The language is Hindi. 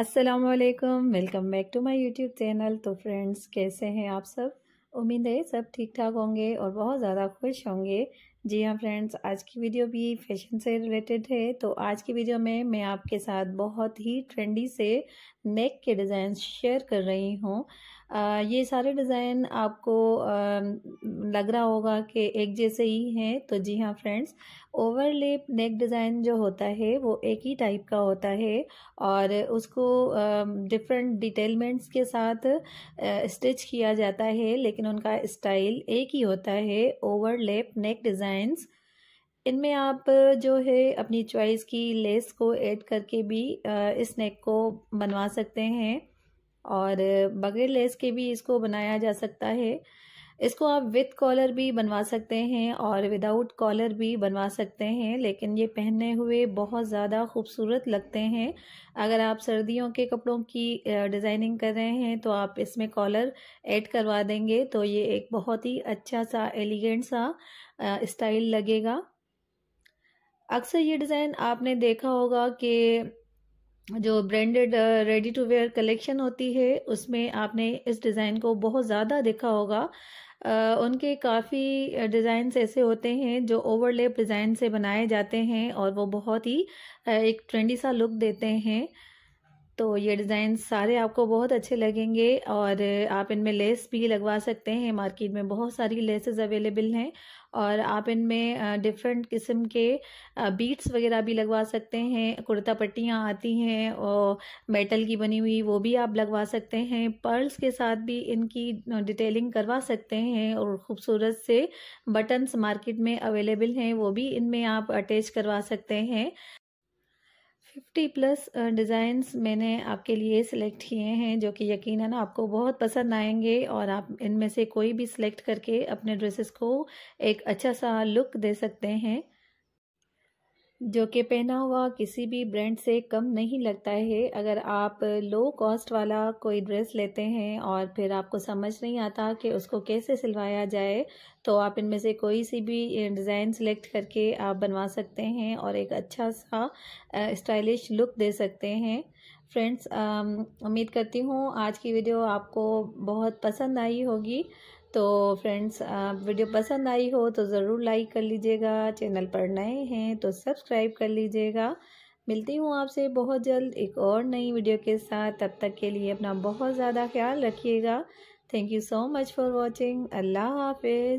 Aslam welcome back to my YouTube channel तो फ्रेंड्स कैसे हैं आप सब उम्मीद है सब ठीक ठाक होंगे और बहुत ज़्यादा खुश होंगे जी हाँ फ्रेंड्स आज की वीडियो भी फैशन से रिलेटेड है तो आज की वीडियो में मैं आपके साथ बहुत ही ट्रेंडी से नेक के डिज़ाइन शेयर कर रही हूँ ये सारे डिज़ाइन आपको आ, लग रहा होगा कि एक जैसे ही हैं तो जी हाँ फ्रेंड्स ओवरलेप नेक डिज़ाइन जो होता है वो एक ही टाइप का होता है और उसको डिफरेंट डिटेलमेंट्स के साथ स्टिच किया जाता है लेकिन उनका स्टाइल एक ही होता है ओवरलेप नेक डिज़ाइन डिज़ाइंस इनमें आप जो है अपनी चॉइस की लेस को ऐड करके भी इस नेक को बनवा सकते हैं और बगैर लेस के भी इसको बनाया जा सकता है इसको आप विथ कॉलर भी बनवा सकते हैं और विदाउट कॉलर भी बनवा सकते हैं लेकिन ये पहने हुए बहुत ज़्यादा खूबसूरत लगते हैं अगर आप सर्दियों के कपड़ों की डिज़ाइनिंग कर रहे हैं तो आप इसमें कॉलर ऐड करवा देंगे तो ये एक बहुत ही अच्छा सा एलिगेंट सा स्टाइल लगेगा अक्सर ये डिज़ाइन आपने देखा होगा कि जो branded ready to wear collection होती है उसमें आपने इस डिज़ाइन को बहुत ज़्यादा देखा होगा उनके काफ़ी डिज़ाइंस ऐसे होते हैं जो ओवरलेप डिज़ाइन से बनाए जाते हैं और वो बहुत ही एक ट्रेंडी सा लुक देते हैं तो ये डिज़ाइन सारे आपको बहुत अच्छे लगेंगे और आप इनमें लेस भी लगवा सकते हैं मार्केट में बहुत सारी लेसेस अवेलेबल हैं और आप इनमें डिफरेंट किस्म के बीट्स वगैरह भी लगवा सकते हैं कुर्ता पट्टियाँ आती हैं और मेटल की बनी हुई वो भी आप लगवा सकते हैं पर्ल्स के साथ भी इनकी डिटेलिंग करवा सकते हैं और ख़ूबसूरत से बटन्स मार्केट में अवेलेबल हैं वो भी इनमें आप अटैच करवा सकते हैं फिफ्टी प्लस डिज़ाइंस मैंने आपके लिए सिलेक्ट किए हैं जो कि यकीनन आपको बहुत पसंद आएंगे और आप इनमें से कोई भी सिलेक्ट करके अपने ड्रेसेस को एक अच्छा सा लुक दे सकते हैं जो कि पहना हुआ किसी भी ब्रांड से कम नहीं लगता है अगर आप लो कॉस्ट वाला कोई ड्रेस लेते हैं और फिर आपको समझ नहीं आता कि उसको कैसे सिलवाया जाए तो आप इनमें से कोई सी भी डिज़ाइन सेलेक्ट करके आप बनवा सकते हैं और एक अच्छा सा स्टाइलिश लुक दे सकते हैं फ्रेंड्स उम्मीद करती हूँ आज की वीडियो आपको बहुत पसंद आई होगी तो फ्रेंड्स आप वीडियो पसंद आई हो तो ज़रूर लाइक कर लीजिएगा चैनल पर नए हैं तो सब्सक्राइब कर लीजिएगा मिलती हूँ आपसे बहुत जल्द एक और नई वीडियो के साथ तब तक के लिए अपना बहुत ज़्यादा ख्याल रखिएगा thank you so much for watching अल्लाह हाफिज़